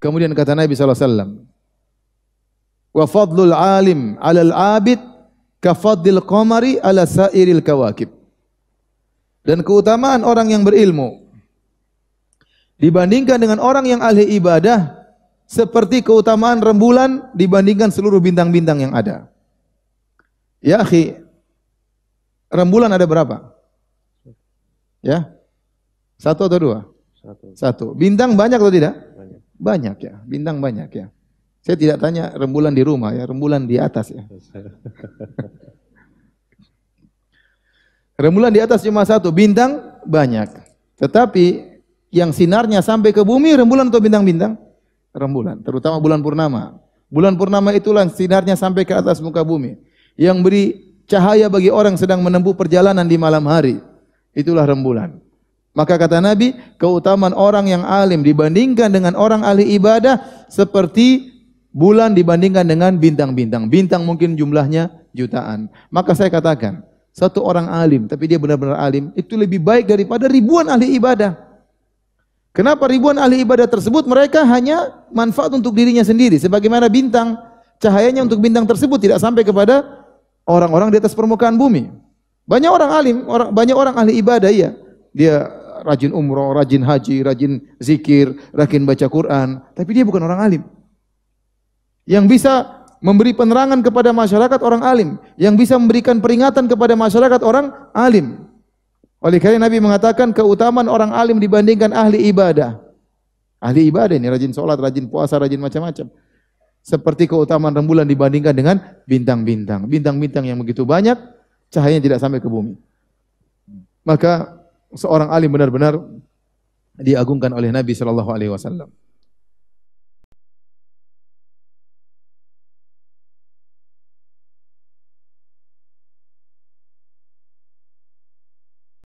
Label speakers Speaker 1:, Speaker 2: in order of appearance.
Speaker 1: Kemudian kata Nabi SAW, Wa fadlul alim alal abid ka fadlil qamari ala sairil kawakib. Dan keutamaan orang yang berilmu dibandingkan dengan orang yang ahli ibadah seperti keutamaan rembulan dibandingkan seluruh bintang-bintang yang ada. Ya, akhi, rembulan ada berapa? Ya, satu atau dua? Satu. Satu. Bintang banyak atau tidak? Banyak ya, bintang banyak ya. Saya tidak tanya rembulan di rumah ya, rembulan di atas ya. rembulan di atas cuma satu, bintang banyak. Tetapi yang sinarnya sampai ke bumi rembulan atau bintang-bintang? Rembulan, terutama bulan purnama. Bulan purnama itulah sinarnya sampai ke atas muka bumi. Yang beri cahaya bagi orang sedang menempuh perjalanan di malam hari. Itulah rembulan. Maka kata Nabi, keutamaan orang yang alim dibandingkan dengan orang ahli ibadah seperti bulan dibandingkan dengan bintang-bintang. Bintang mungkin jumlahnya jutaan. Maka saya katakan, satu orang alim tapi dia benar-benar alim itu lebih baik daripada ribuan ahli ibadah. Kenapa ribuan ahli ibadah tersebut mereka hanya manfaat untuk dirinya sendiri sebagaimana bintang cahayanya untuk bintang tersebut tidak sampai kepada orang-orang di atas permukaan bumi. Banyak orang alim, banyak orang ahli ibadah ya. Dia rajin umroh, rajin haji, rajin zikir, rajin baca Quran, tapi dia bukan orang alim. Yang bisa memberi penerangan kepada masyarakat orang alim, yang bisa memberikan peringatan kepada masyarakat orang alim. Oleh karena Nabi mengatakan keutamaan orang alim dibandingkan ahli ibadah. Ahli ibadah ini rajin sholat, rajin puasa, rajin macam-macam. Seperti keutamaan rembulan dibandingkan dengan bintang-bintang. Bintang-bintang yang begitu banyak, cahayanya tidak sampai ke bumi. Maka seorang alim benar-benar diagungkan oleh Nabi Shallallahu Alaihi Wasallam.